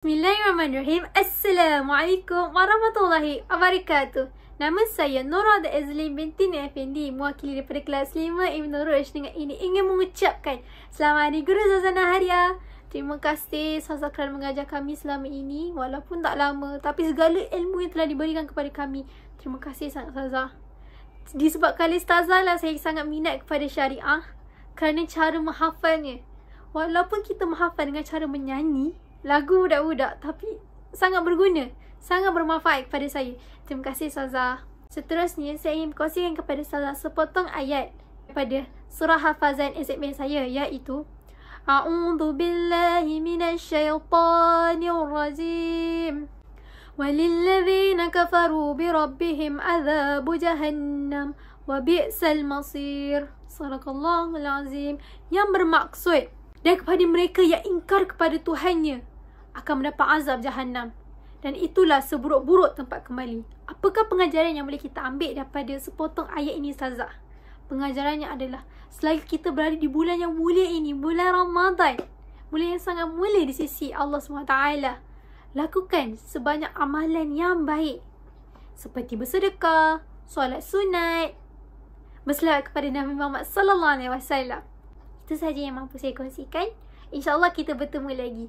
Bismillahirrahmanirrahim. Assalamualaikum warahmatullahi wabarakatuh. Nama saya Nora The Azlin binti Effendi, mewakili daripada kelas 5 Ibn Rush dengan ini ingin mengucapkan Selamat Hari Guru Zazana Haria. Terima kasih Sasa kerana mengajar kami selama ini walaupun tak lama tapi segala ilmu yang telah diberikan kepada kami. Terima kasih sangat Di sebab kali Listaza lah saya sangat minat kepada syariah kerana cara menghafalnya. Walaupun kita menghafal dengan cara menyanyi, lagu budak-budak tapi sangat berguna. Sangat bermanfaat kepada saya. Terima kasih Saza. Seterusnya, saya ingin berkongsikan kepada Saza sepotong ayat daripada surah hafazan SMA saya iaitu A'udhu billahi minasyaitanir razim Walilladhina kafaru birabbihim azabu jahannam Wabi'sal masir Salakallahul azim Yang bermaksud Dan kepada mereka yang ingkar kepada Tuhannya akan mendapat azab jahanam dan itulah seburuk-buruk tempat kembali. Apakah pengajaran yang boleh kita ambil daripada sepotong ayat ini Ustazah? Pengajarannya adalah selagi kita berada di bulan yang mulia ini, bulan Ramadan, bulan yang sangat mulia di sisi Allah SWT, lakukan sebanyak amalan yang baik seperti bersedekah, solat sunat, berselawat kepada Nabi Muhammad sallallahu alaihi wasallam. Itu sahaja yang mampu saya kongsikan. Insya-Allah kita bertemu lagi.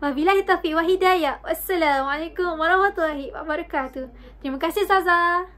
Wabillahi taufiq wa hidayah. Wassalamualaikum warahmatullahi wabarakatuh. Terima kasih Zaza.